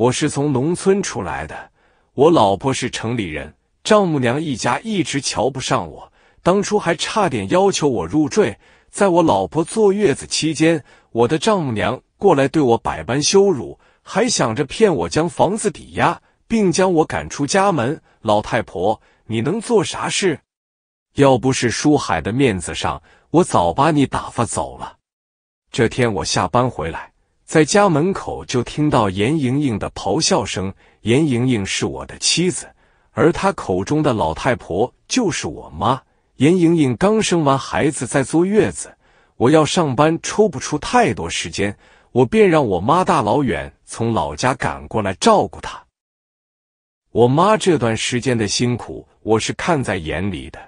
我是从农村出来的，我老婆是城里人，丈母娘一家一直瞧不上我，当初还差点要求我入赘。在我老婆坐月子期间，我的丈母娘过来对我百般羞辱，还想着骗我将房子抵押，并将我赶出家门。老太婆，你能做啥事？要不是书海的面子上，我早把你打发走了。这天我下班回来。在家门口就听到严莹莹的咆哮声。严莹莹是我的妻子，而她口中的老太婆就是我妈。严莹莹刚生完孩子在坐月子，我要上班抽不出太多时间，我便让我妈大老远从老家赶过来照顾她。我妈这段时间的辛苦我是看在眼里的，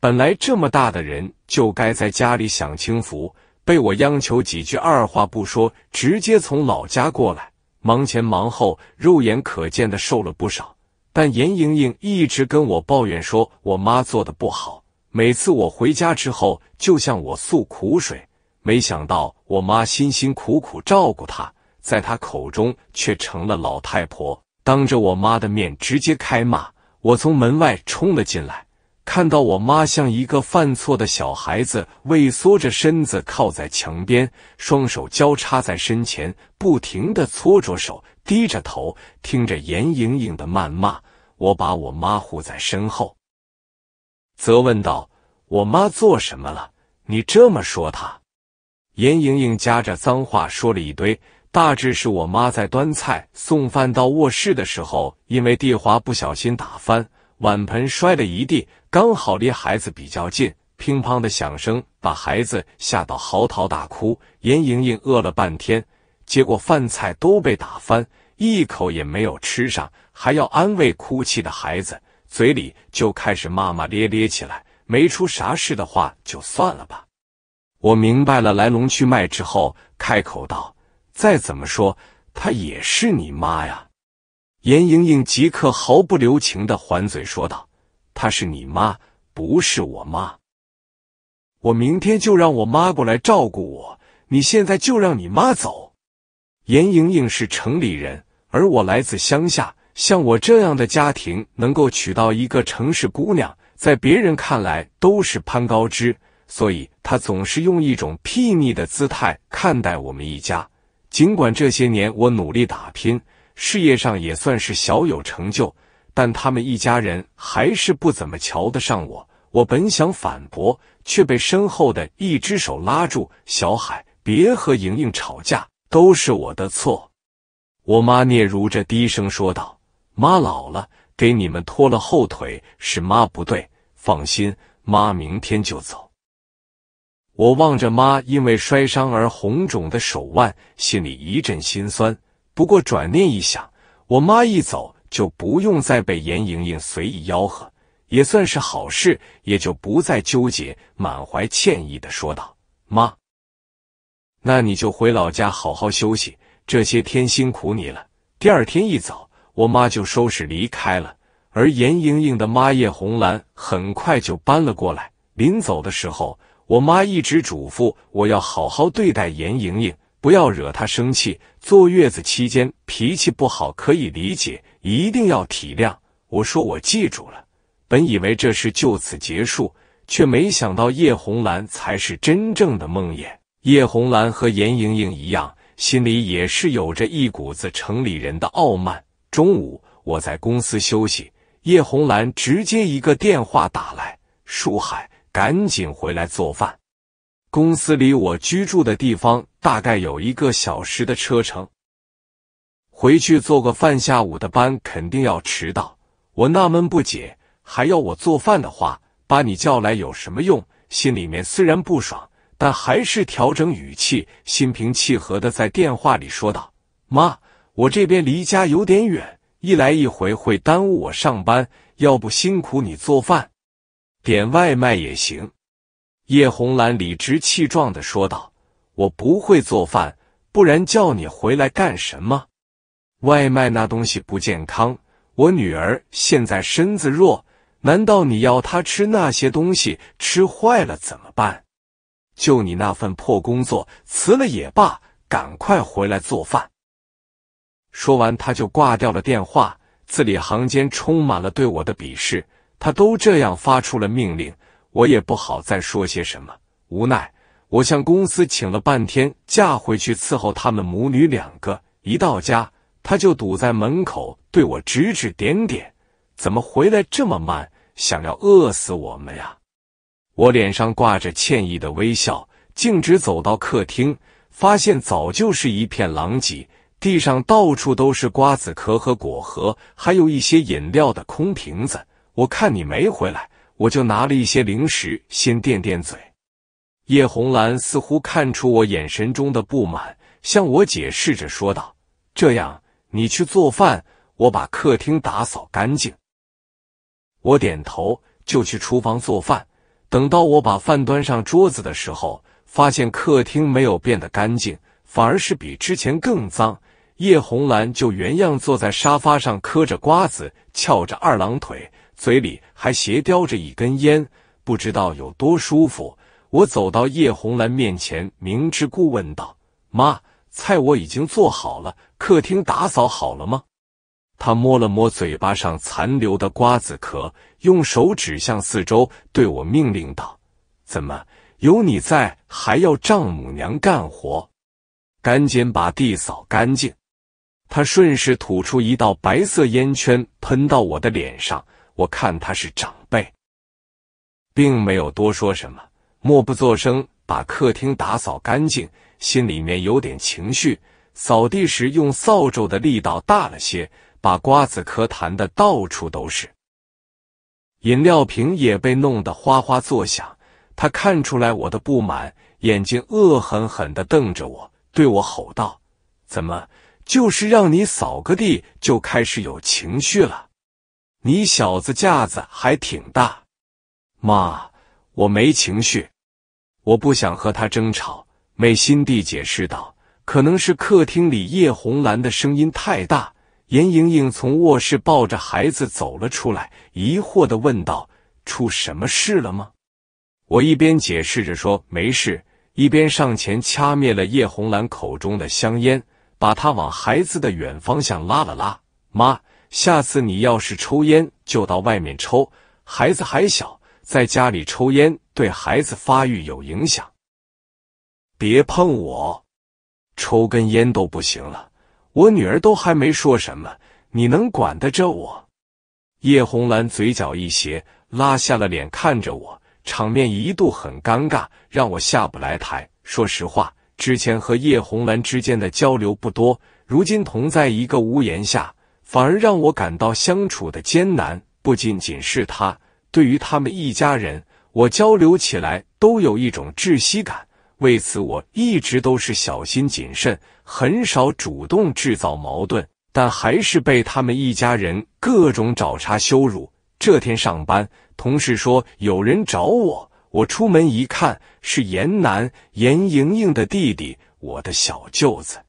本来这么大的人就该在家里享清福。被我央求几句，二话不说，直接从老家过来，忙前忙后，肉眼可见的瘦了不少。但严莹莹一直跟我抱怨说，我妈做的不好，每次我回家之后就向我诉苦水。没想到我妈辛辛苦苦照顾她，在她口中却成了老太婆，当着我妈的面直接开骂。我从门外冲了进来。看到我妈像一个犯错的小孩子，畏缩着身子靠在墙边，双手交叉在身前，不停的搓着手，低着头，听着严莹莹的谩骂。我把我妈护在身后，责问道：“我妈做什么了？你这么说她？”严莹莹夹着脏话说了一堆，大致是我妈在端菜送饭到卧室的时候，因为地滑不小心打翻。碗盆摔了一地，刚好离孩子比较近，乒乓的响声把孩子吓到嚎啕大哭。严莹莹饿了半天，结果饭菜都被打翻，一口也没有吃上，还要安慰哭泣的孩子，嘴里就开始骂骂咧咧起来。没出啥事的话就算了吧。我明白了来龙去脉之后，开口道：“再怎么说，她也是你妈呀。”严莹莹即刻毫不留情的还嘴说道：“她是你妈，不是我妈。我明天就让我妈过来照顾我。你现在就让你妈走。”严莹莹是城里人，而我来自乡下。像我这样的家庭，能够娶到一个城市姑娘，在别人看来都是攀高枝。所以她总是用一种睥睨的姿态看待我们一家。尽管这些年我努力打拼。事业上也算是小有成就，但他们一家人还是不怎么瞧得上我。我本想反驳，却被身后的一只手拉住：“小海，别和莹莹吵架，都是我的错。”我妈嗫嚅着低声说道：“妈老了，给你们拖了后腿，是妈不对。放心，妈明天就走。”我望着妈因为摔伤而红肿的手腕，心里一阵心酸。不过转念一想，我妈一走就不用再被严莹莹随意吆喝，也算是好事，也就不再纠结，满怀歉意的说道：“妈，那你就回老家好好休息，这些天辛苦你了。”第二天一早，我妈就收拾离开了，而严莹莹的妈叶红兰很快就搬了过来。临走的时候，我妈一直嘱咐我要好好对待严莹莹。不要惹他生气。坐月子期间脾气不好可以理解，一定要体谅。我说我记住了。本以为这事就此结束，却没想到叶红兰才是真正的梦魇。叶红兰和严莹莹一样，心里也是有着一股子城里人的傲慢。中午我在公司休息，叶红兰直接一个电话打来：“树海，赶紧回来做饭。”公司离我居住的地方大概有一个小时的车程，回去做个饭，下午的班肯定要迟到。我纳闷不解，还要我做饭的话，把你叫来有什么用？心里面虽然不爽，但还是调整语气，心平气和的在电话里说道：“妈，我这边离家有点远，一来一回会耽误我上班，要不辛苦你做饭，点外卖也行。”叶红兰理直气壮的说道：“我不会做饭，不然叫你回来干什么？外卖那东西不健康，我女儿现在身子弱，难道你要她吃那些东西？吃坏了怎么办？就你那份破工作，辞了也罢，赶快回来做饭。”说完，他就挂掉了电话，字里行间充满了对我的鄙视。他都这样发出了命令。我也不好再说些什么，无奈我向公司请了半天假回去伺候他们母女两个。一到家，她就堵在门口对我指指点点：“怎么回来这么慢？想要饿死我们呀？”我脸上挂着歉意的微笑，径直走到客厅，发现早就是一片狼藉，地上到处都是瓜子壳和果核，还有一些饮料的空瓶子。我看你没回来。我就拿了一些零食先垫垫嘴。叶红兰似乎看出我眼神中的不满，向我解释着说道：“这样，你去做饭，我把客厅打扫干净。”我点头，就去厨房做饭。等到我把饭端上桌子的时候，发现客厅没有变得干净，反而是比之前更脏。叶红兰就原样坐在沙发上嗑着瓜子，翘着二郎腿，嘴里。还斜叼着一根烟，不知道有多舒服。我走到叶红兰面前，明知故问道：“妈，菜我已经做好了，客厅打扫好了吗？”他摸了摸嘴巴上残留的瓜子壳，用手指向四周，对我命令道：“怎么，有你在还要丈母娘干活？赶紧把地扫干净！”他顺势吐出一道白色烟圈，喷到我的脸上。我看他是长辈，并没有多说什么，默不作声把客厅打扫干净，心里面有点情绪。扫地时用扫帚的力道大了些，把瓜子壳弹的到处都是，饮料瓶也被弄得哗哗作响。他看出来我的不满，眼睛恶狠狠的瞪着我，对我吼道：“怎么，就是让你扫个地就开始有情绪了？”你小子架子还挺大，妈，我没情绪，我不想和他争吵。美心地解释道：“可能是客厅里叶红兰的声音太大。”严莹莹从卧室抱着孩子走了出来，疑惑的问道：“出什么事了吗？”我一边解释着说没事，一边上前掐灭了叶红兰口中的香烟，把她往孩子的远方向拉了拉。妈。下次你要是抽烟，就到外面抽。孩子还小，在家里抽烟对孩子发育有影响。别碰我，抽根烟都不行了。我女儿都还没说什么，你能管得着我？叶红兰嘴角一斜，拉下了脸看着我，场面一度很尴尬，让我下不来台。说实话，之前和叶红兰之间的交流不多，如今同在一个屋檐下。反而让我感到相处的艰难，不仅仅是他，对于他们一家人，我交流起来都有一种窒息感。为此，我一直都是小心谨慎，很少主动制造矛盾，但还是被他们一家人各种找茬羞辱。这天上班，同事说有人找我，我出门一看，是严楠、严莹莹的弟弟，我的小舅子。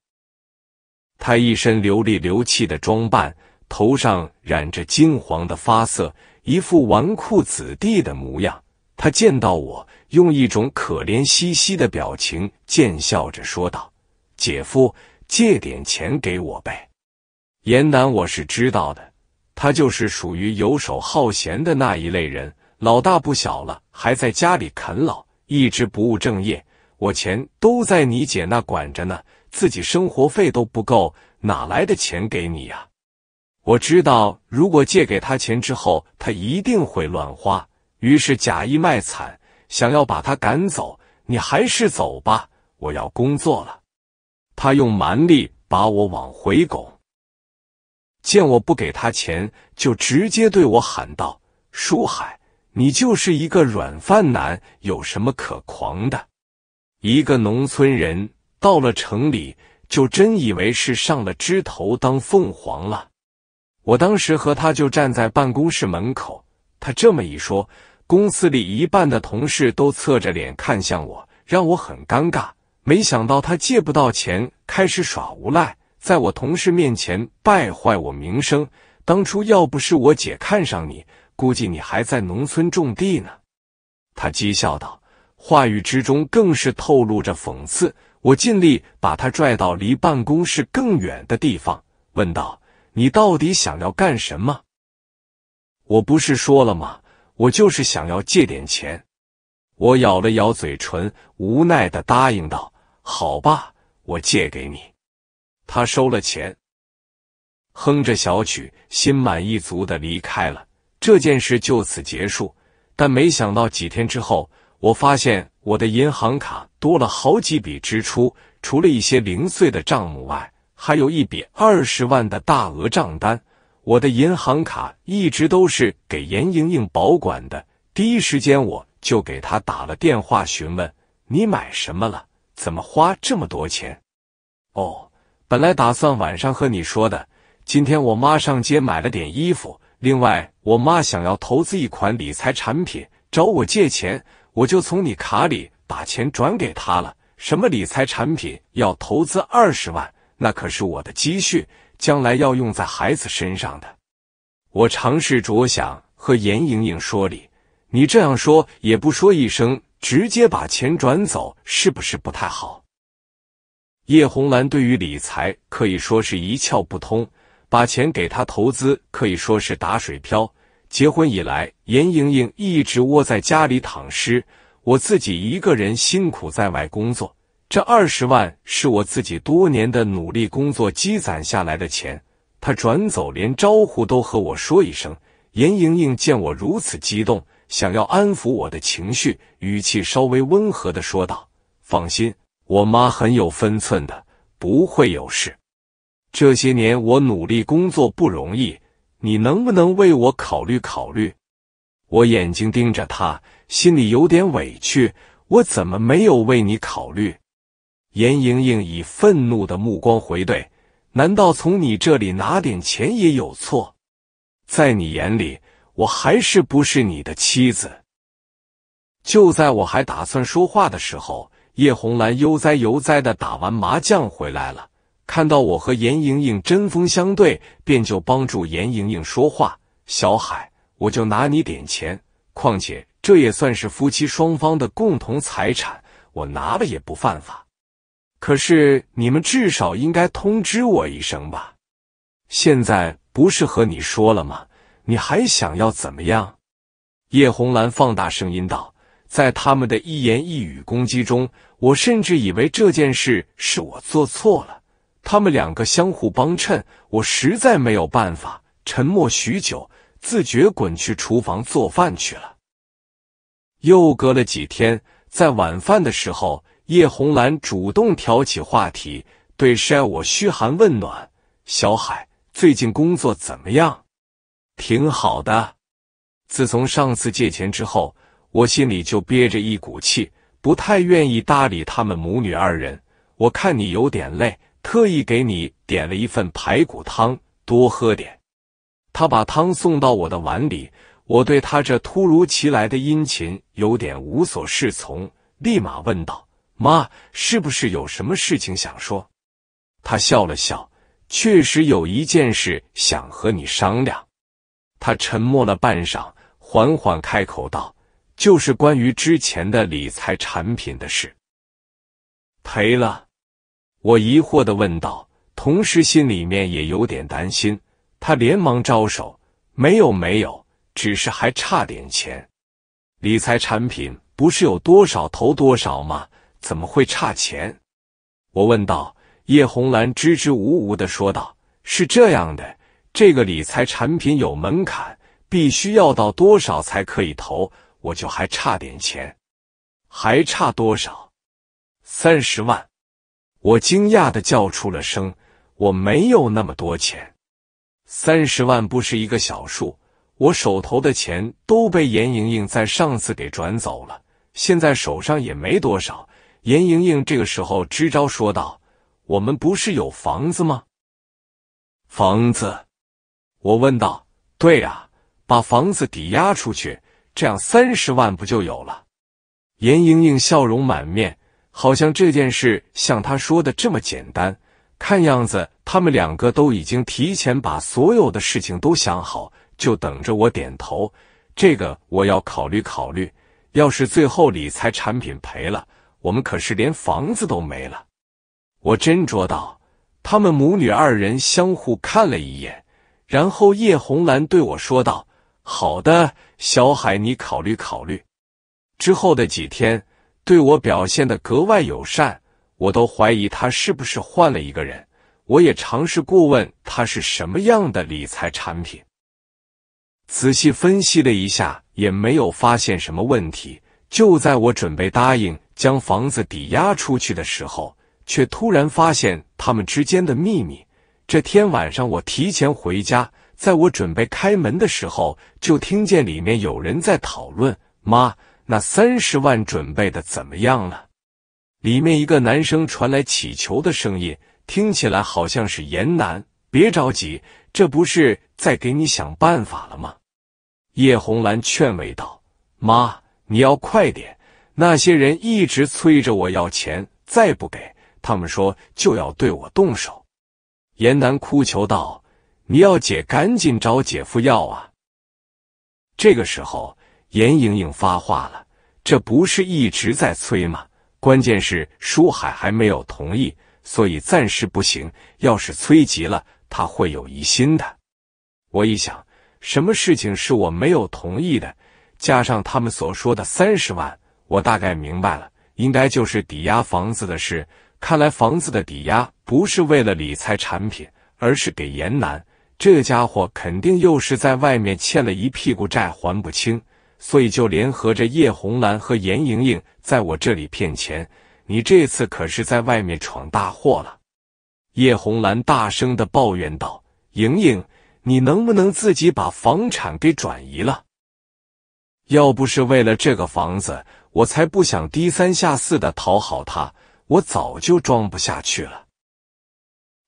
他一身流里流气的装扮，头上染着金黄的发色，一副纨绔子弟的模样。他见到我，用一种可怜兮兮的表情贱笑着说道：“姐夫，借点钱给我呗。”严南，我是知道的，他就是属于游手好闲的那一类人，老大不小了，还在家里啃老，一直不务正业。我钱都在你姐那管着呢。自己生活费都不够，哪来的钱给你呀？我知道，如果借给他钱之后，他一定会乱花。于是假意卖惨，想要把他赶走。你还是走吧，我要工作了。他用蛮力把我往回拱，见我不给他钱，就直接对我喊道：“书海，你就是一个软饭男，有什么可狂的？一个农村人。”到了城里，就真以为是上了枝头当凤凰了。我当时和他就站在办公室门口，他这么一说，公司里一半的同事都侧着脸看向我，让我很尴尬。没想到他借不到钱，开始耍无赖，在我同事面前败坏我名声。当初要不是我姐看上你，估计你还在农村种地呢。他讥笑道，话语之中更是透露着讽刺。我尽力把他拽到离办公室更远的地方，问道：“你到底想要干什么？”我不是说了吗？我就是想要借点钱。我咬了咬嘴唇，无奈的答应道：“好吧，我借给你。”他收了钱，哼着小曲，心满意足的离开了。这件事就此结束。但没想到几天之后，我发现我的银行卡。多了好几笔支出，除了一些零碎的账目外，还有一笔二十万的大额账单。我的银行卡一直都是给严莹莹保管的，第一时间我就给她打了电话询问：“你买什么了？怎么花这么多钱？”哦，本来打算晚上和你说的。今天我妈上街买了点衣服，另外我妈想要投资一款理财产品，找我借钱，我就从你卡里。把钱转给他了，什么理财产品要投资二十万？那可是我的积蓄，将来要用在孩子身上的。我尝试着想和严莹莹说理，你这样说也不说一声，直接把钱转走，是不是不太好？叶红兰对于理财可以说是一窍不通，把钱给他投资可以说是打水漂。结婚以来，严莹莹一直窝在家里躺尸。我自己一个人辛苦在外工作，这二十万是我自己多年的努力工作积攒下来的钱。他转走，连招呼都和我说一声。严莹莹见我如此激动，想要安抚我的情绪，语气稍微温和的说道：“放心，我妈很有分寸的，不会有事。这些年我努力工作不容易，你能不能为我考虑考虑？”我眼睛盯着他。心里有点委屈，我怎么没有为你考虑？严莹莹以愤怒的目光回怼：“难道从你这里拿点钱也有错？在你眼里，我还是不是你的妻子？”就在我还打算说话的时候，叶红兰悠哉悠哉的打完麻将回来了，看到我和严莹莹针锋相对，便就帮助严莹莹说话：“小海，我就拿你点钱，况且……”这也算是夫妻双方的共同财产，我拿了也不犯法。可是你们至少应该通知我一声吧？现在不是和你说了吗？你还想要怎么样？叶红兰放大声音道：“在他们的一言一语攻击中，我甚至以为这件事是我做错了。他们两个相互帮衬，我实在没有办法。沉默许久，自觉滚去厨房做饭去了。”又隔了几天，在晚饭的时候，叶红兰主动挑起话题，对晒我嘘寒问暖：“小海，最近工作怎么样？挺好的。自从上次借钱之后，我心里就憋着一股气，不太愿意搭理他们母女二人。我看你有点累，特意给你点了一份排骨汤，多喝点。”他把汤送到我的碗里。我对他这突如其来的殷勤有点无所适从，立马问道：“妈，是不是有什么事情想说？”他笑了笑，确实有一件事想和你商量。他沉默了半晌，缓缓开口道：“就是关于之前的理财产品的事，赔了。”我疑惑的问道，同时心里面也有点担心。他连忙招手：“没有，没有。”只是还差点钱，理财产品不是有多少投多少吗？怎么会差钱？我问道。叶红兰支支吾吾的说道：“是这样的，这个理财产品有门槛，必须要到多少才可以投，我就还差点钱，还差多少？三十万。”我惊讶的叫出了声：“我没有那么多钱，三十万不是一个小数。”我手头的钱都被严莹莹在上次给转走了，现在手上也没多少。严莹莹这个时候支招说道：“我们不是有房子吗？”房子，我问道。“对呀，把房子抵押出去，这样三十万不就有了？”严莹莹笑容满面，好像这件事像她说的这么简单。看样子他们两个都已经提前把所有的事情都想好。就等着我点头，这个我要考虑考虑。要是最后理财产品赔了，我们可是连房子都没了。我斟酌道，他们母女二人相互看了一眼，然后叶红兰对我说道：“好的，小海，你考虑考虑。”之后的几天，对我表现的格外友善，我都怀疑他是不是换了一个人。我也尝试过问他是什么样的理财产品。仔细分析了一下，也没有发现什么问题。就在我准备答应将房子抵押出去的时候，却突然发现他们之间的秘密。这天晚上，我提前回家，在我准备开门的时候，就听见里面有人在讨论：“妈，那三十万准备的怎么样了？”里面一个男生传来乞求的声音，听起来好像是严南：“别着急。”这不是在给你想办法了吗？叶红兰劝慰道：“妈，你要快点，那些人一直催着我要钱，再不给他们说就要对我动手。”严南哭求道：“你要姐赶紧找姐夫要啊！”这个时候，严莹莹发话了：“这不是一直在催吗？关键是书海还没有同意，所以暂时不行。要是催急了……”他会有疑心的。我一想，什么事情是我没有同意的？加上他们所说的三十万，我大概明白了，应该就是抵押房子的事。看来房子的抵押不是为了理财产品，而是给严南。这家伙肯定又是在外面欠了一屁股债还不清，所以就联合着叶红兰和严莹莹在我这里骗钱。你这次可是在外面闯大祸了。叶红兰大声的抱怨道：“莹莹，你能不能自己把房产给转移了？要不是为了这个房子，我才不想低三下四的讨好他，我早就装不下去了。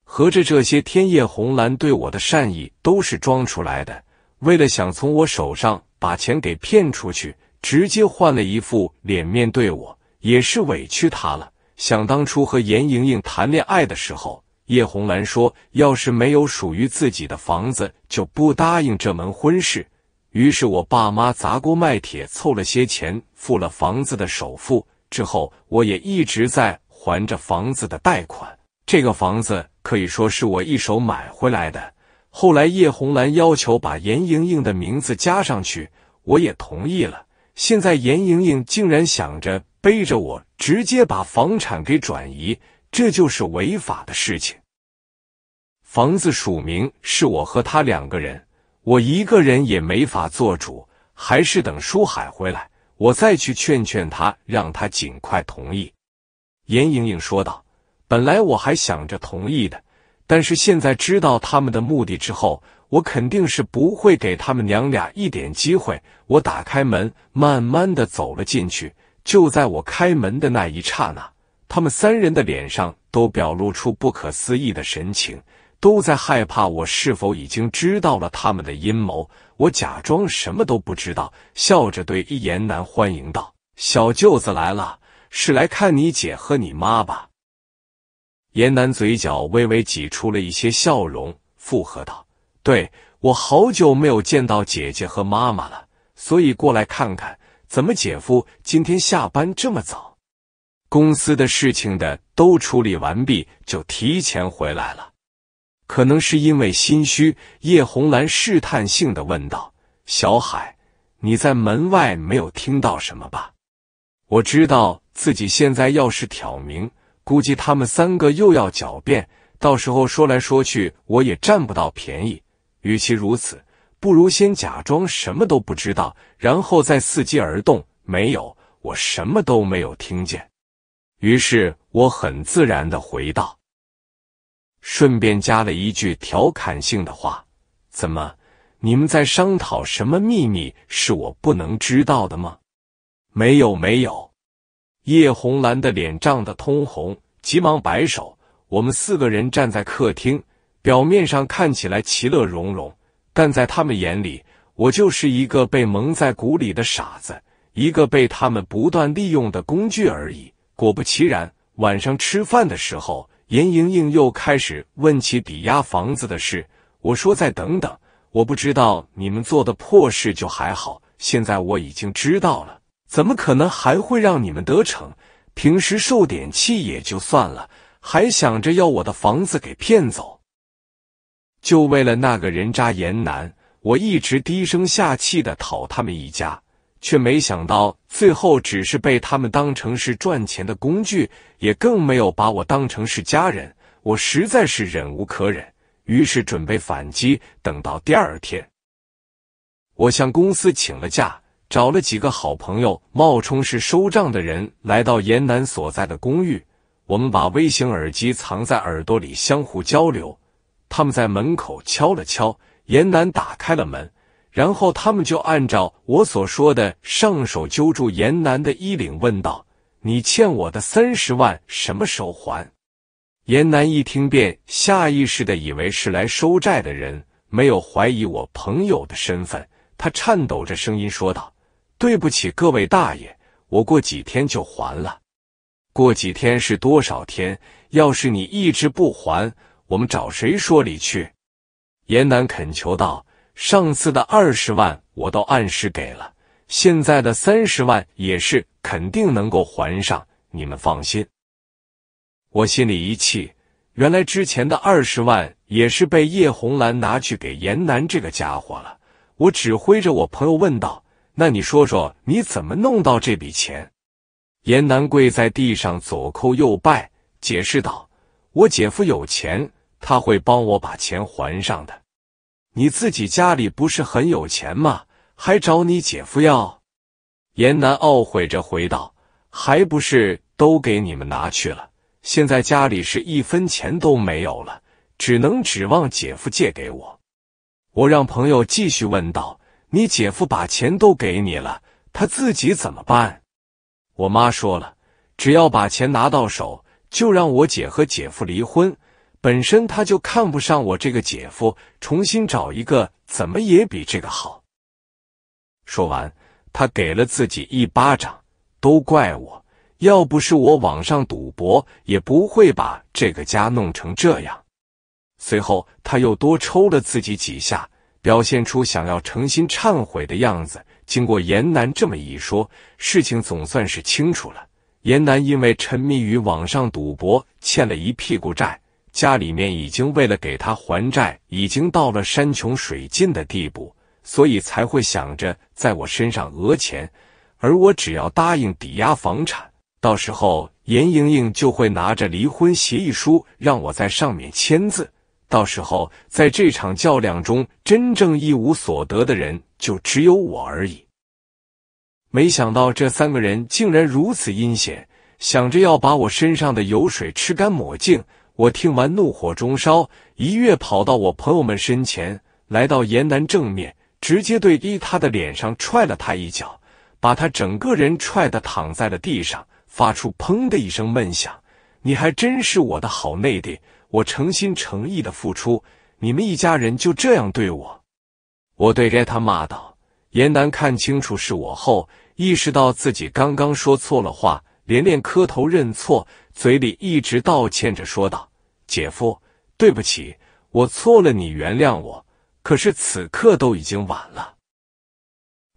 合着这些天，叶红兰对我的善意都是装出来的，为了想从我手上把钱给骗出去，直接换了一副脸面对我，也是委屈他了。想当初和严莹莹谈恋爱的时候。”叶红兰说：“要是没有属于自己的房子，就不答应这门婚事。”于是，我爸妈砸锅卖铁凑了些钱，付了房子的首付。之后，我也一直在还着房子的贷款。这个房子可以说是我一手买回来的。后来，叶红兰要求把严莹莹的名字加上去，我也同意了。现在，严莹莹竟然想着背着我，直接把房产给转移。这就是违法的事情。房子署名是我和他两个人，我一个人也没法做主，还是等舒海回来，我再去劝劝他，让他尽快同意。严莹莹说道：“本来我还想着同意的，但是现在知道他们的目的之后，我肯定是不会给他们娘俩一点机会。”我打开门，慢慢的走了进去。就在我开门的那一刹那。他们三人的脸上都表露出不可思议的神情，都在害怕我是否已经知道了他们的阴谋。我假装什么都不知道，笑着对一言南欢迎道：“小舅子来了，是来看你姐和你妈吧？”严南嘴角微微挤出了一些笑容，附和道：“对我好久没有见到姐姐和妈妈了，所以过来看看。怎么姐夫今天下班这么早？”公司的事情的都处理完毕，就提前回来了。可能是因为心虚，叶红兰试探性的问道：“小海，你在门外没有听到什么吧？”我知道自己现在要是挑明，估计他们三个又要狡辩，到时候说来说去我也占不到便宜。与其如此，不如先假装什么都不知道，然后再伺机而动。没有，我什么都没有听见。于是我很自然的回道，顺便加了一句调侃性的话：“怎么，你们在商讨什么秘密是我不能知道的吗？”“没有，没有。”叶红兰的脸涨得通红，急忙摆手。我们四个人站在客厅，表面上看起来其乐融融，但在他们眼里，我就是一个被蒙在鼓里的傻子，一个被他们不断利用的工具而已。果不其然，晚上吃饭的时候，严莹莹又开始问起抵押房子的事。我说：“再等等，我不知道你们做的破事就还好，现在我已经知道了，怎么可能还会让你们得逞？平时受点气也就算了，还想着要我的房子给骗走，就为了那个人渣严南，我一直低声下气的讨他们一家。”却没想到，最后只是被他们当成是赚钱的工具，也更没有把我当成是家人。我实在是忍无可忍，于是准备反击。等到第二天，我向公司请了假，找了几个好朋友，冒充是收账的人，来到严南所在的公寓。我们把微型耳机藏在耳朵里，相互交流。他们在门口敲了敲，严南打开了门。然后他们就按照我所说的，上手揪住严南的衣领，问道：“你欠我的三十万什么时候还？”严南一听便下意识的以为是来收债的人，没有怀疑我朋友的身份。他颤抖着声音说道：“对不起，各位大爷，我过几天就还了。过几天是多少天？要是你一直不还，我们找谁说理去？”严南恳求道。上次的二十万我都按时给了，现在的三十万也是肯定能够还上，你们放心。我心里一气，原来之前的二十万也是被叶红兰拿去给严南这个家伙了。我指挥着我朋友问道：“那你说说，你怎么弄到这笔钱？”严南跪在地上左叩右拜，解释道：“我姐夫有钱，他会帮我把钱还上的。”你自己家里不是很有钱吗？还找你姐夫要？严南懊悔着回道：“还不是都给你们拿去了，现在家里是一分钱都没有了，只能指望姐夫借给我。”我让朋友继续问道：“你姐夫把钱都给你了，他自己怎么办？”我妈说了：“只要把钱拿到手，就让我姐和姐夫离婚。”本身他就看不上我这个姐夫，重新找一个怎么也比这个好。说完，他给了自己一巴掌，都怪我，要不是我网上赌博，也不会把这个家弄成这样。随后，他又多抽了自己几下，表现出想要诚心忏悔的样子。经过严南这么一说，事情总算是清楚了。严南因为沉迷于网上赌博，欠了一屁股债。家里面已经为了给他还债，已经到了山穷水尽的地步，所以才会想着在我身上讹钱。而我只要答应抵押房产，到时候严莹莹就会拿着离婚协议书让我在上面签字。到时候在这场较量中，真正一无所得的人就只有我而已。没想到这三个人竟然如此阴险，想着要把我身上的油水吃干抹净。我听完怒火中烧，一跃跑到我朋友们身前，来到严南正面，直接对伊他的脸上踹了他一脚，把他整个人踹得躺在了地上，发出“砰”的一声闷响。你还真是我的好内弟，我诚心诚意的付出，你们一家人就这样对我？我对着他骂道。严南看清楚是我后，意识到自己刚刚说错了话，连连磕头认错。嘴里一直道歉着说道：“姐夫，对不起，我错了，你原谅我。可是此刻都已经晚了，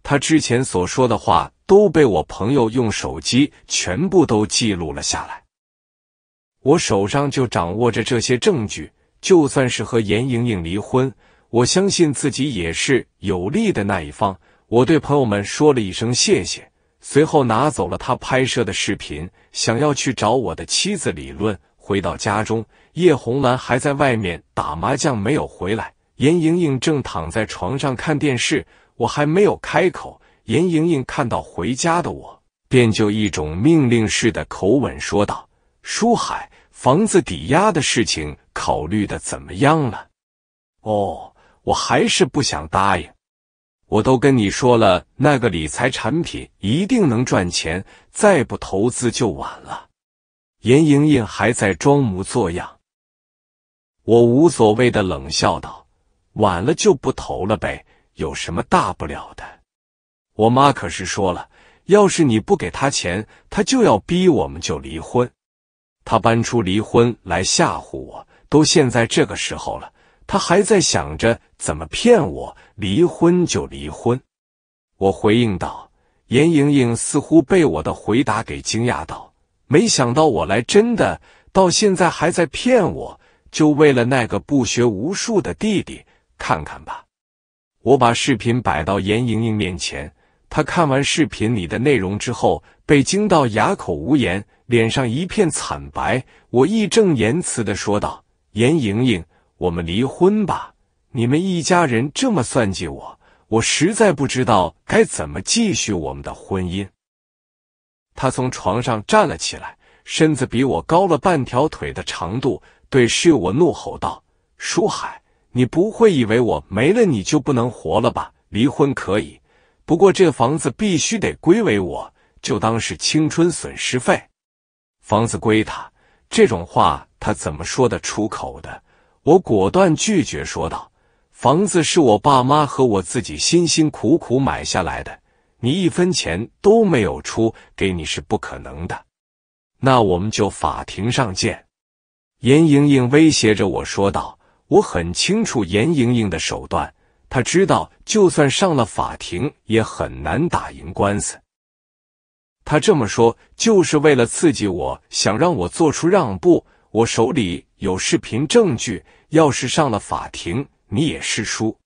他之前所说的话都被我朋友用手机全部都记录了下来，我手上就掌握着这些证据。就算是和严莹莹离婚，我相信自己也是有利的那一方。”我对朋友们说了一声谢谢。随后拿走了他拍摄的视频，想要去找我的妻子理论。回到家中，叶红兰还在外面打麻将，没有回来。严莹莹正躺在床上看电视。我还没有开口，严莹莹看到回家的我，便就一种命令式的口吻说道：“书海，房子抵押的事情考虑的怎么样了？”“哦，我还是不想答应。”我都跟你说了，那个理财产品一定能赚钱，再不投资就晚了。严莹莹还在装模作样，我无所谓的冷笑道：“晚了就不投了呗，有什么大不了的？我妈可是说了，要是你不给她钱，她就要逼我们就离婚。她搬出离婚来吓唬我，都现在这个时候了。”他还在想着怎么骗我，离婚就离婚。我回应道：“严莹莹似乎被我的回答给惊讶到，没想到我来真的，到现在还在骗我，就为了那个不学无术的弟弟。看看吧，我把视频摆到严莹莹面前。她看完视频里的内容之后，被惊到哑口无言，脸上一片惨白。我义正言辞的说道：严莹莹。”我们离婚吧！你们一家人这么算计我，我实在不知道该怎么继续我们的婚姻。他从床上站了起来，身子比我高了半条腿的长度，对是我怒吼道：“书海，你不会以为我没了你就不能活了吧？离婚可以，不过这房子必须得归为我，就当是青春损失费。房子归他，这种话他怎么说得出口的？”我果断拒绝说道：“房子是我爸妈和我自己辛辛苦苦买下来的，你一分钱都没有出，给你是不可能的。那我们就法庭上见。”严莹莹威胁着我说道：“我很清楚严莹莹的手段，她知道就算上了法庭也很难打赢官司。她这么说就是为了刺激我，想让我做出让步。”我手里有视频证据，要是上了法庭，你也是输。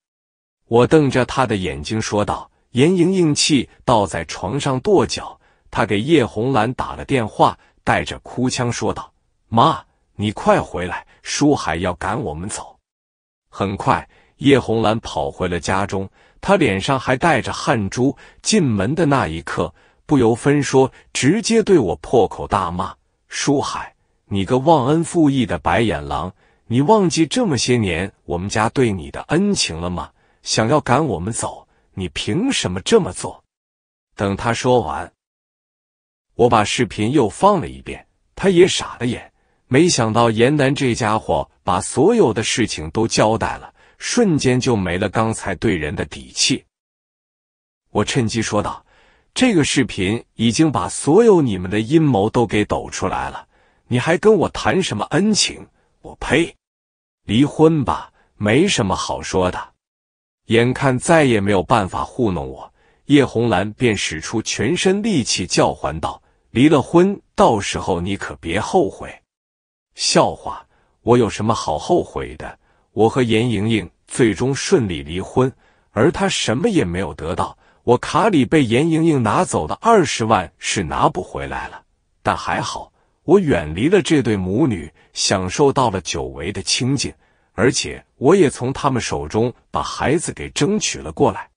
我瞪着他的眼睛说道。严莹硬气倒在床上跺脚，他给叶红兰打了电话，带着哭腔说道：“妈，你快回来，书海要赶我们走。”很快，叶红兰跑回了家中，她脸上还带着汗珠。进门的那一刻，不由分说，直接对我破口大骂：“书海！”你个忘恩负义的白眼狼！你忘记这么些年我们家对你的恩情了吗？想要赶我们走，你凭什么这么做？等他说完，我把视频又放了一遍，他也傻了眼。没想到严南这家伙把所有的事情都交代了，瞬间就没了刚才对人的底气。我趁机说道：“这个视频已经把所有你们的阴谋都给抖出来了。”你还跟我谈什么恩情？我呸！离婚吧，没什么好说的。眼看再也没有办法糊弄我，叶红兰便使出全身力气叫唤道：“离了婚，到时候你可别后悔！”笑话，我有什么好后悔的？我和严莹莹最终顺利离婚，而她什么也没有得到。我卡里被严莹莹拿走的二十万是拿不回来了，但还好。我远离了这对母女，享受到了久违的清静，而且我也从他们手中把孩子给争取了过来，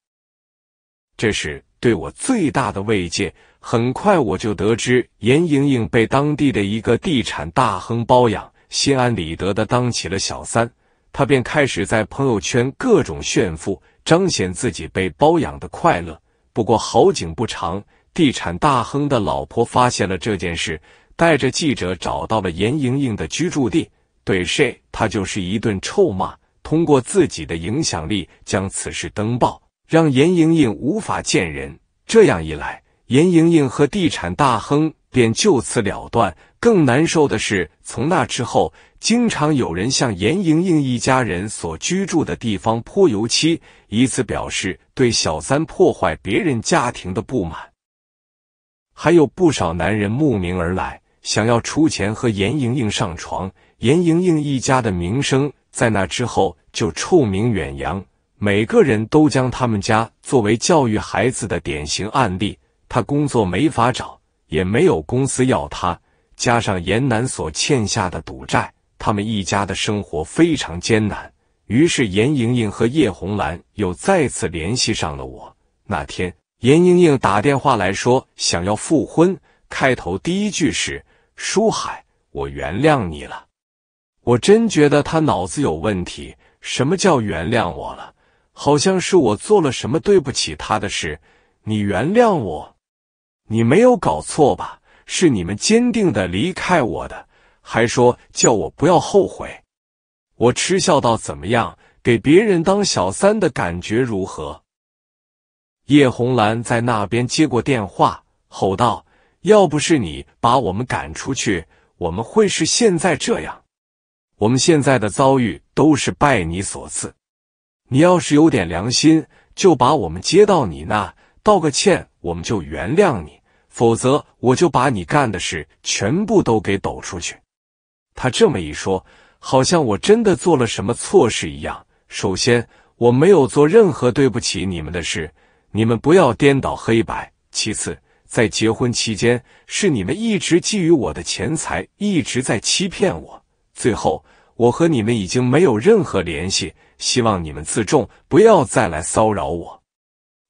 这是对我最大的慰藉。很快我就得知，严莹莹被当地的一个地产大亨包养，心安理得的当起了小三。她便开始在朋友圈各种炫富，彰显自己被包养的快乐。不过好景不长，地产大亨的老婆发现了这件事。带着记者找到了严莹莹的居住地，对谁他就是一顿臭骂。通过自己的影响力将此事登报，让严莹莹无法见人。这样一来，严莹莹和地产大亨便就此了断。更难受的是，从那之后，经常有人向严莹莹一家人所居住的地方泼油漆，以此表示对小三破坏别人家庭的不满。还有不少男人慕名而来。想要出钱和严莹莹上床，严莹莹一家的名声在那之后就臭名远扬，每个人都将他们家作为教育孩子的典型案例。他工作没法找，也没有公司要他，加上严南所欠下的赌债，他们一家的生活非常艰难。于是严莹莹和叶红兰又再次联系上了我。那天严莹莹打电话来说想要复婚，开头第一句是。书海，我原谅你了。我真觉得他脑子有问题。什么叫原谅我了？好像是我做了什么对不起他的事，你原谅我？你没有搞错吧？是你们坚定的离开我的，还说叫我不要后悔。我嗤笑道：“怎么样？给别人当小三的感觉如何？”叶红兰在那边接过电话，吼道。要不是你把我们赶出去，我们会是现在这样。我们现在的遭遇都是拜你所赐。你要是有点良心，就把我们接到你那，道个歉，我们就原谅你。否则，我就把你干的事全部都给抖出去。他这么一说，好像我真的做了什么错事一样。首先，我没有做任何对不起你们的事，你们不要颠倒黑白。其次。在结婚期间，是你们一直觊觎我的钱财，一直在欺骗我。最后，我和你们已经没有任何联系。希望你们自重，不要再来骚扰我。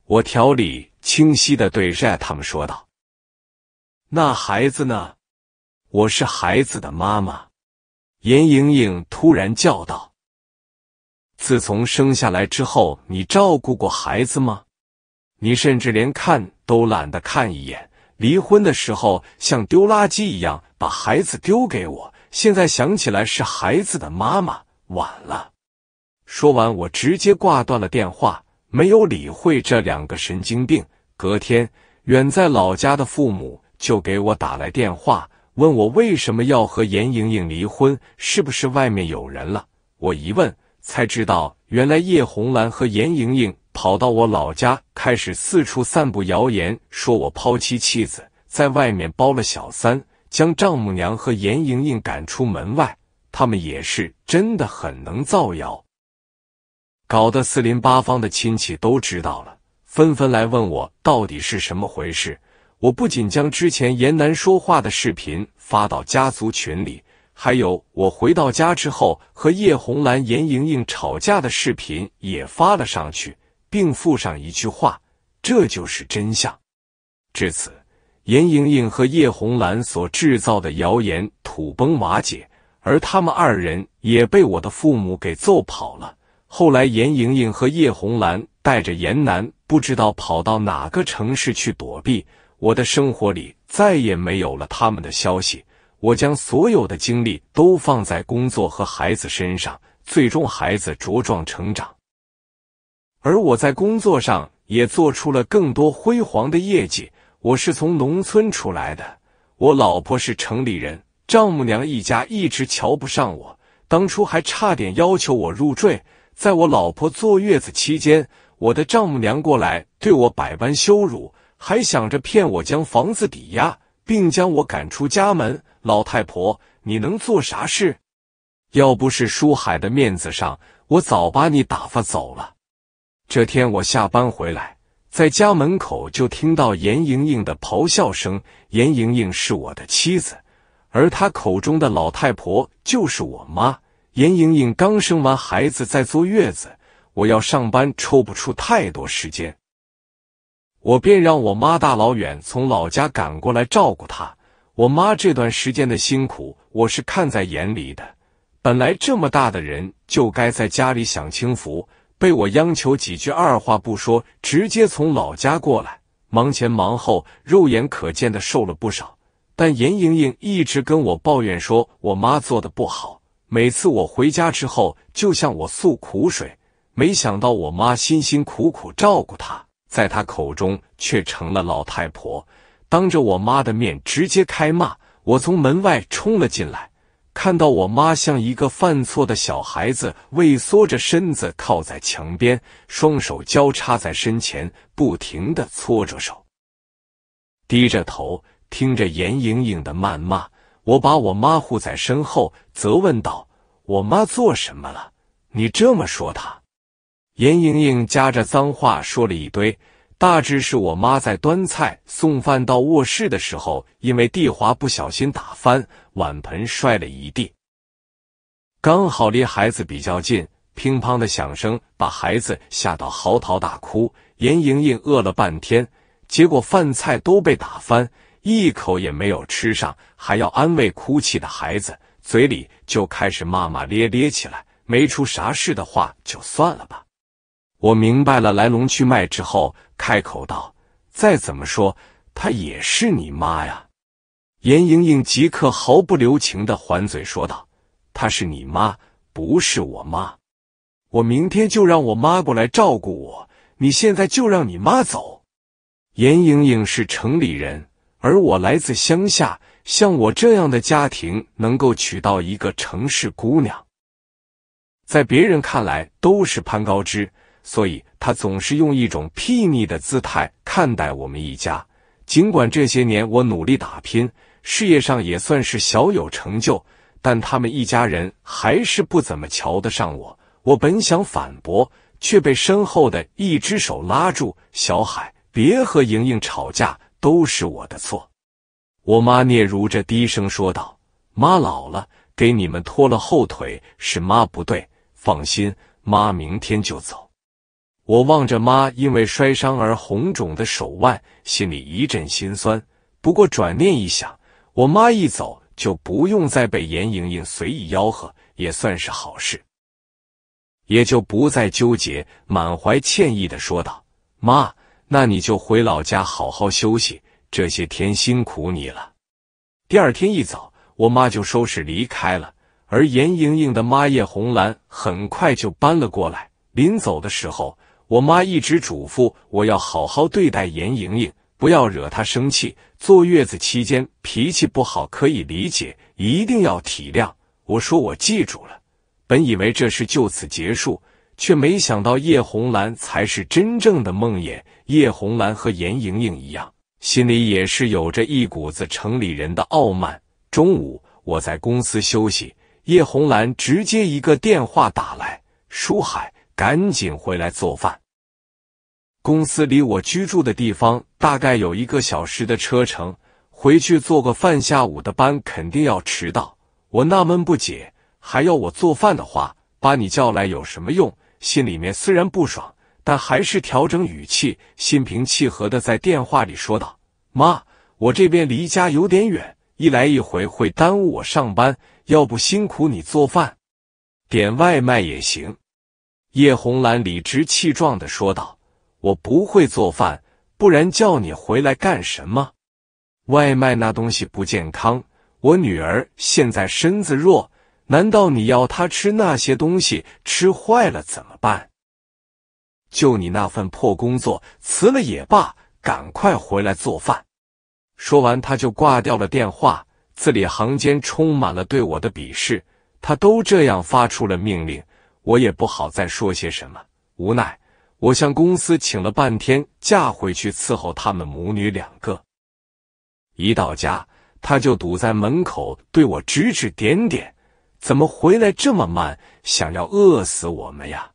我条理清晰的对 Z 他们说道：“那孩子呢？我是孩子的妈妈。”严莹莹突然叫道：“自从生下来之后，你照顾过孩子吗？你甚至连看。”都懒得看一眼，离婚的时候像丢垃圾一样把孩子丢给我，现在想起来是孩子的妈妈，晚了。说完，我直接挂断了电话，没有理会这两个神经病。隔天，远在老家的父母就给我打来电话，问我为什么要和严莹莹离婚，是不是外面有人了？我一问，才知道原来叶红兰和严莹莹。跑到我老家，开始四处散布谣言，说我抛妻弃子，在外面包了小三，将丈母娘和严莹莹赶出门外。他们也是真的很能造谣，搞得四邻八方的亲戚都知道了，纷纷来问我到底是什么回事。我不仅将之前严楠说话的视频发到家族群里，还有我回到家之后和叶红兰、严莹莹吵架的视频也发了上去。并附上一句话，这就是真相。至此，严莹莹和叶红兰所制造的谣言土崩瓦解，而他们二人也被我的父母给揍跑了。后来，严莹莹和叶红兰带着严楠，不知道跑到哪个城市去躲避。我的生活里再也没有了他们的消息。我将所有的精力都放在工作和孩子身上，最终孩子茁壮成长。而我在工作上也做出了更多辉煌的业绩。我是从农村出来的，我老婆是城里人，丈母娘一家一直瞧不上我，当初还差点要求我入赘。在我老婆坐月子期间，我的丈母娘过来对我百般羞辱，还想着骗我将房子抵押，并将我赶出家门。老太婆，你能做啥事？要不是书海的面子上，我早把你打发走了。这天我下班回来，在家门口就听到严莹莹的咆哮声。严莹莹是我的妻子，而她口中的老太婆就是我妈。严莹莹刚生完孩子在坐月子，我要上班抽不出太多时间，我便让我妈大老远从老家赶过来照顾她。我妈这段时间的辛苦我是看在眼里的，本来这么大的人就该在家里享清福。被我央求几句，二话不说，直接从老家过来，忙前忙后，肉眼可见的瘦了不少。但严莹莹一直跟我抱怨，说我妈做的不好，每次我回家之后就向我诉苦水。没想到我妈辛辛苦苦照顾她，在她口中却成了老太婆，当着我妈的面直接开骂。我从门外冲了进来。看到我妈像一个犯错的小孩子，畏缩着身子靠在墙边，双手交叉在身前，不停的搓着手，低着头听着严莹莹的谩骂。我把我妈护在身后，责问道：“我妈做什么了？你这么说她？”严莹莹夹着脏话说了一堆。大致是我妈在端菜送饭到卧室的时候，因为地滑不小心打翻碗盆，摔了一地。刚好离孩子比较近，乒乓的响声把孩子吓到嚎啕大哭。严莹莹饿了半天，结果饭菜都被打翻，一口也没有吃上，还要安慰哭泣的孩子，嘴里就开始骂骂咧咧起来。没出啥事的话，就算了吧。我明白了来龙去脉之后，开口道：“再怎么说，她也是你妈呀。”严莹莹即刻毫不留情的还嘴说道：“她是你妈，不是我妈。我明天就让我妈过来照顾我。你现在就让你妈走。”严莹莹是城里人，而我来自乡下。像我这样的家庭，能够娶到一个城市姑娘，在别人看来都是攀高枝。所以他总是用一种睥睨的姿态看待我们一家。尽管这些年我努力打拼，事业上也算是小有成就，但他们一家人还是不怎么瞧得上我。我本想反驳，却被身后的一只手拉住：“小海，别和莹莹吵架，都是我的错。”我妈嗫嚅着低声说道：“妈老了，给你们拖了后腿，是妈不对。放心，妈明天就走。”我望着妈因为摔伤而红肿的手腕，心里一阵心酸。不过转念一想，我妈一走就不用再被严莹莹随意吆喝，也算是好事，也就不再纠结，满怀歉意的说道：“妈，那你就回老家好好休息，这些天辛苦你了。”第二天一早，我妈就收拾离开了，而严莹莹的妈叶红兰很快就搬了过来。临走的时候。我妈一直嘱咐我要好好对待严莹莹，不要惹她生气。坐月子期间脾气不好可以理解，一定要体谅。我说我记住了。本以为这事就此结束，却没想到叶红兰才是真正的梦魇。叶红兰和严莹莹一样，心里也是有着一股子城里人的傲慢。中午我在公司休息，叶红兰直接一个电话打来，书海。赶紧回来做饭。公司离我居住的地方大概有一个小时的车程，回去做个饭，下午的班肯定要迟到。我纳闷不解，还要我做饭的话，把你叫来有什么用？心里面虽然不爽，但还是调整语气，心平气和的在电话里说道：“妈，我这边离家有点远，一来一回会耽误我上班，要不辛苦你做饭，点外卖也行。”叶红兰理直气壮的说道：“我不会做饭，不然叫你回来干什么？外卖那东西不健康，我女儿现在身子弱，难道你要她吃那些东西？吃坏了怎么办？就你那份破工作，辞了也罢，赶快回来做饭。”说完，他就挂掉了电话，字里行间充满了对我的鄙视。他都这样发出了命令。我也不好再说些什么，无奈我向公司请了半天假回去伺候他们母女两个。一到家，他就堵在门口对我指指点点：“怎么回来这么慢？想要饿死我们呀！”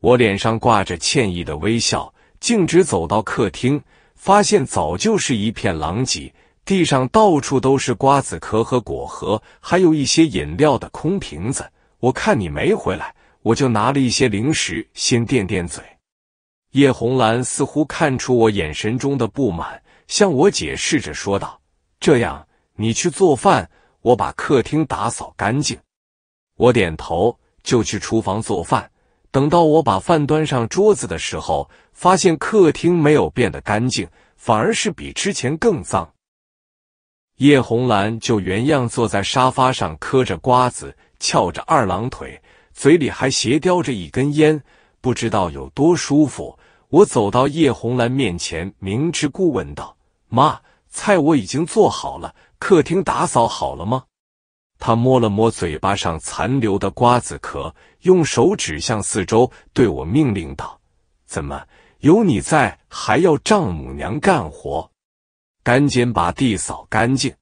我脸上挂着歉意的微笑，径直走到客厅，发现早就是一片狼藉，地上到处都是瓜子壳和果核，还有一些饮料的空瓶子。我看你没回来。我就拿了一些零食，先垫垫嘴。叶红兰似乎看出我眼神中的不满，向我解释着说道：“这样，你去做饭，我把客厅打扫干净。”我点头，就去厨房做饭。等到我把饭端上桌子的时候，发现客厅没有变得干净，反而是比之前更脏。叶红兰就原样坐在沙发上，嗑着瓜子，翘着二郎腿。嘴里还斜叼着一根烟，不知道有多舒服。我走到叶红兰面前，明知故问道：“妈，菜我已经做好了，客厅打扫好了吗？”他摸了摸嘴巴上残留的瓜子壳，用手指向四周，对我命令道：“怎么，有你在还要丈母娘干活？赶紧把地扫干净！”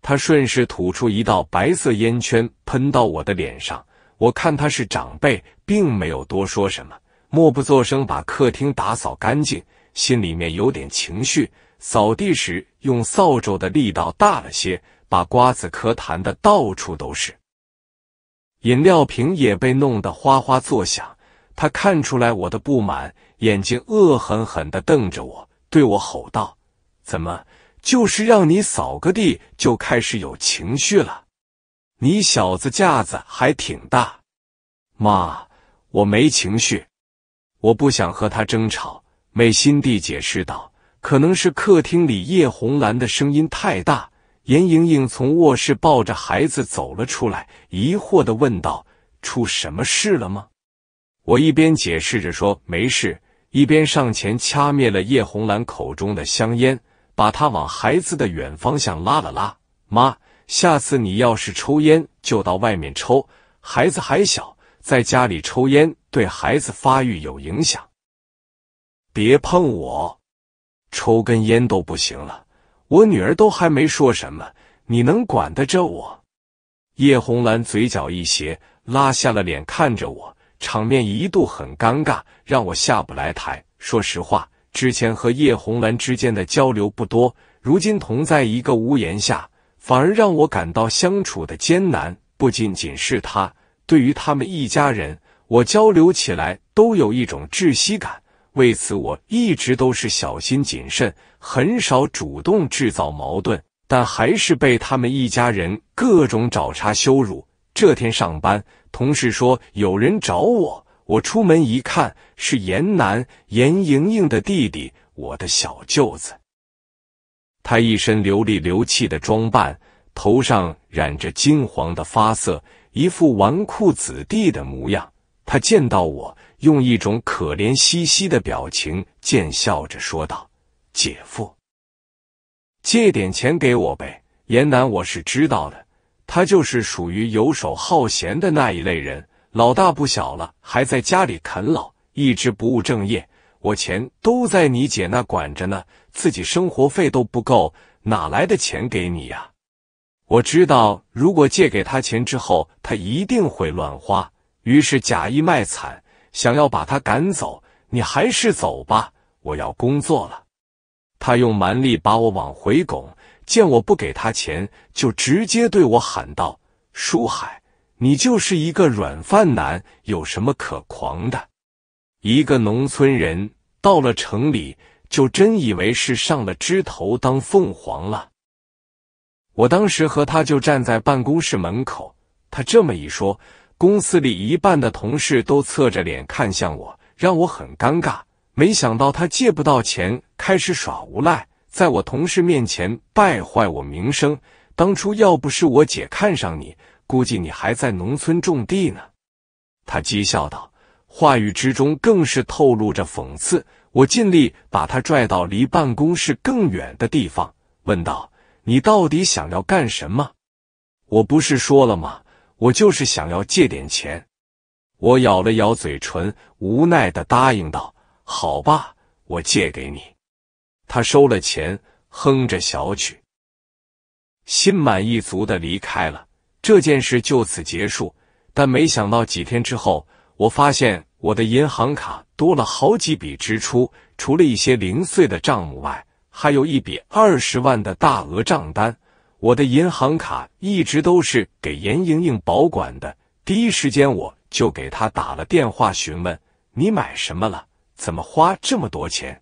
他顺势吐出一道白色烟圈，喷到我的脸上。我看他是长辈，并没有多说什么，默不作声把客厅打扫干净，心里面有点情绪。扫地时用扫帚的力道大了些，把瓜子壳弹的到处都是，饮料瓶也被弄得哗哗作响。他看出来我的不满，眼睛恶狠狠的瞪着我，对我吼道：“怎么，就是让你扫个地就开始有情绪了？”你小子架子还挺大，妈，我没情绪，我不想和他争吵。美心地解释道：“可能是客厅里叶红兰的声音太大。”严莹莹从卧室抱着孩子走了出来，疑惑的问道：“出什么事了吗？”我一边解释着说没事，一边上前掐灭了叶红兰口中的香烟，把她往孩子的远方向拉了拉。妈。下次你要是抽烟，就到外面抽。孩子还小，在家里抽烟对孩子发育有影响。别碰我，抽根烟都不行了。我女儿都还没说什么，你能管得着我？叶红兰嘴角一斜，拉下了脸看着我，场面一度很尴尬，让我下不来台。说实话，之前和叶红兰之间的交流不多，如今同在一个屋檐下。反而让我感到相处的艰难，不仅仅是他，对于他们一家人，我交流起来都有一种窒息感。为此，我一直都是小心谨慎，很少主动制造矛盾，但还是被他们一家人各种找茬羞辱。这天上班，同事说有人找我，我出门一看，是严南、严莹莹的弟弟，我的小舅子。他一身流里流气的装扮，头上染着金黄的发色，一副纨绔子弟的模样。他见到我，用一种可怜兮兮的表情贱笑着说道：“姐夫，借点钱给我呗。”严南，我是知道的，他就是属于游手好闲的那一类人，老大不小了，还在家里啃老，一直不务正业。我钱都在你姐那管着呢，自己生活费都不够，哪来的钱给你呀？我知道，如果借给他钱之后，他一定会乱花。于是假意卖惨，想要把他赶走。你还是走吧，我要工作了。他用蛮力把我往回拱，见我不给他钱，就直接对我喊道：“书海，你就是一个软饭男，有什么可狂的？”一个农村人到了城里，就真以为是上了枝头当凤凰了。我当时和他就站在办公室门口，他这么一说，公司里一半的同事都侧着脸看向我，让我很尴尬。没想到他借不到钱，开始耍无赖，在我同事面前败坏我名声。当初要不是我姐看上你，估计你还在农村种地呢。他讥笑道。话语之中更是透露着讽刺。我尽力把他拽到离办公室更远的地方，问道：“你到底想要干什么？”我不是说了吗？我就是想要借点钱。我咬了咬嘴唇，无奈的答应道：“好吧，我借给你。”他收了钱，哼着小曲，心满意足的离开了。这件事就此结束。但没想到几天之后。我发现我的银行卡多了好几笔支出，除了一些零碎的账目外，还有一笔二十万的大额账单。我的银行卡一直都是给严莹莹保管的，第一时间我就给她打了电话询问：“你买什么了？怎么花这么多钱？”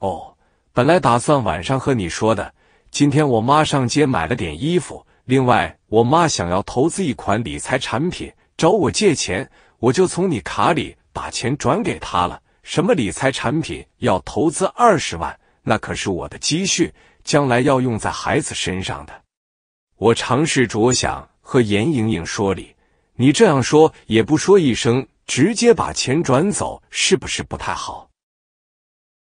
哦，本来打算晚上和你说的。今天我妈上街买了点衣服，另外我妈想要投资一款理财产品，找我借钱。我就从你卡里把钱转给他了。什么理财产品要投资二十万？那可是我的积蓄，将来要用在孩子身上的。我尝试着想和严莹莹说理，你这样说也不说一声，直接把钱转走，是不是不太好？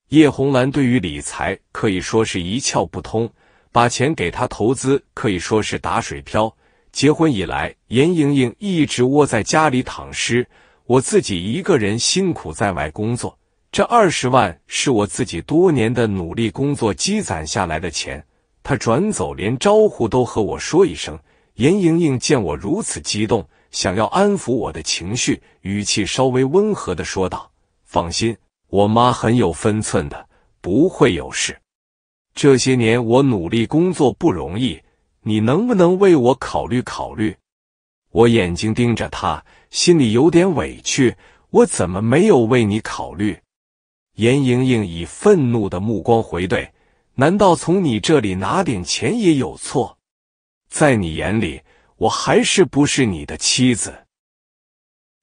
叶红兰对于理财可以说是一窍不通，把钱给他投资可以说是打水漂。结婚以来，严莹莹一直窝在家里躺尸，我自己一个人辛苦在外工作。这二十万是我自己多年的努力工作积攒下来的钱，他转走连招呼都和我说一声。严莹莹见我如此激动，想要安抚我的情绪，语气稍微温和的说道：“放心，我妈很有分寸的，不会有事。这些年我努力工作不容易。”你能不能为我考虑考虑？我眼睛盯着他，心里有点委屈。我怎么没有为你考虑？严莹莹以愤怒的目光回怼：“难道从你这里拿点钱也有错？在你眼里，我还是不是你的妻子？”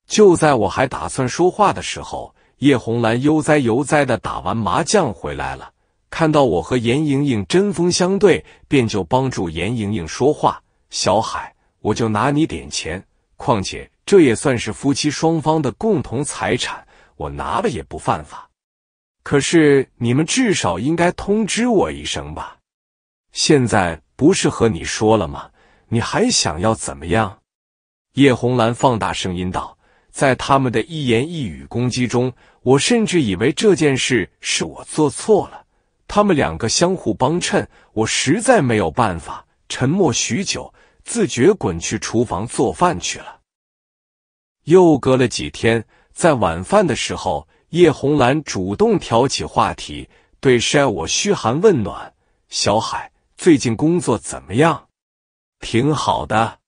就在我还打算说话的时候，叶红兰悠哉悠哉的打完麻将回来了。看到我和严莹莹针锋相对，便就帮助严莹莹说话。小海，我就拿你点钱，况且这也算是夫妻双方的共同财产，我拿了也不犯法。可是你们至少应该通知我一声吧？现在不是和你说了吗？你还想要怎么样？叶红兰放大声音道：“在他们的一言一语攻击中，我甚至以为这件事是我做错了。”他们两个相互帮衬，我实在没有办法，沉默许久，自觉滚去厨房做饭去了。又隔了几天，在晚饭的时候，叶红兰主动挑起话题，对晒我嘘寒问暖：“小海，最近工作怎么样？挺好的。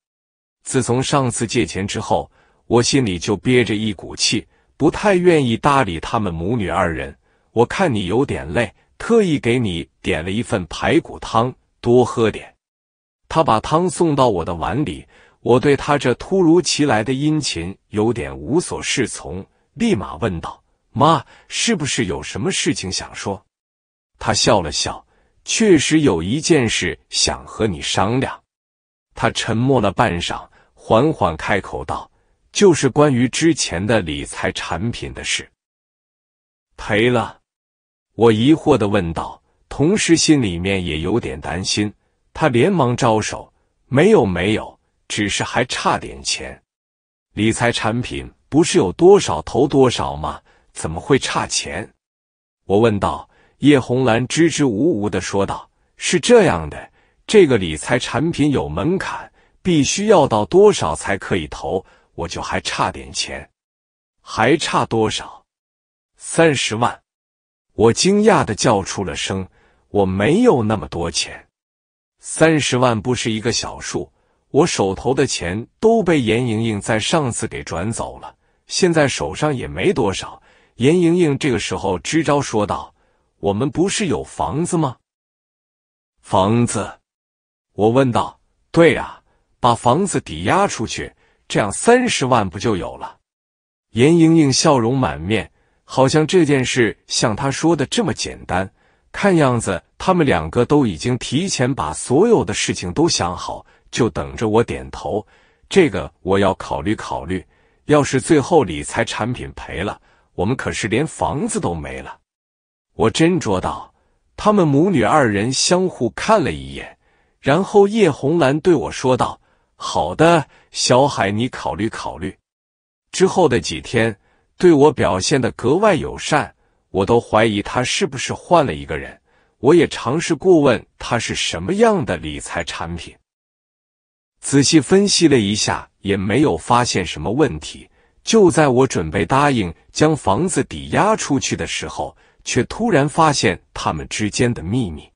自从上次借钱之后，我心里就憋着一股气，不太愿意搭理他们母女二人。我看你有点累。”特意给你点了一份排骨汤，多喝点。他把汤送到我的碗里，我对他这突如其来的殷勤有点无所适从，立马问道：“妈，是不是有什么事情想说？”他笑了笑，确实有一件事想和你商量。他沉默了半晌，缓缓开口道：“就是关于之前的理财产品的事，赔了。”我疑惑地问道，同时心里面也有点担心。他连忙招手：“没有，没有，只是还差点钱。理财产品不是有多少投多少吗？怎么会差钱？”我问道。叶红兰支支吾吾地说道：“是这样的，这个理财产品有门槛，必须要到多少才可以投，我就还差点钱，还差多少？三十万。”我惊讶的叫出了声：“我没有那么多钱，三十万不是一个小数。我手头的钱都被严莹莹在上次给转走了，现在手上也没多少。”严莹莹这个时候支招说道：“我们不是有房子吗？”房子，我问道：“对啊，把房子抵押出去，这样三十万不就有了？”严莹莹笑容满面。好像这件事像他说的这么简单，看样子他们两个都已经提前把所有的事情都想好，就等着我点头。这个我要考虑考虑。要是最后理财产品赔了，我们可是连房子都没了。我斟酌道。他们母女二人相互看了一眼，然后叶红兰对我说道：“好的，小海，你考虑考虑。”之后的几天。对我表现的格外友善，我都怀疑他是不是换了一个人。我也尝试过问他是什么样的理财产品，仔细分析了一下也没有发现什么问题。就在我准备答应将房子抵押出去的时候，却突然发现他们之间的秘密。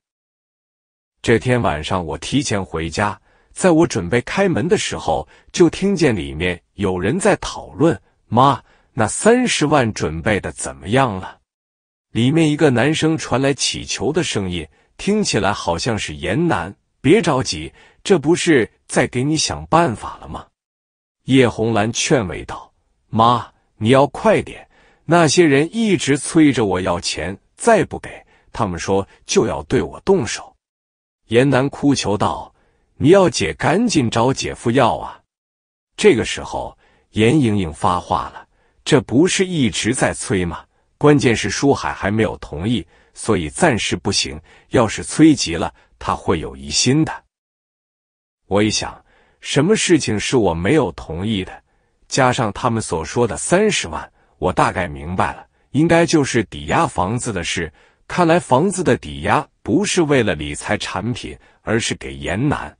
这天晚上我提前回家，在我准备开门的时候，就听见里面有人在讨论妈。那三十万准备的怎么样了？里面一个男生传来乞求的声音，听起来好像是严南。别着急，这不是在给你想办法了吗？叶红兰劝慰道：“妈，你要快点，那些人一直催着我要钱，再不给他们说就要对我动手。”严南哭求道：“你要姐赶紧找姐夫要啊！”这个时候，严莹莹发话了。这不是一直在催吗？关键是书海还没有同意，所以暂时不行。要是催急了，他会有疑心的。我一想，什么事情是我没有同意的？加上他们所说的三十万，我大概明白了，应该就是抵押房子的事。看来房子的抵押不是为了理财产品，而是给严南。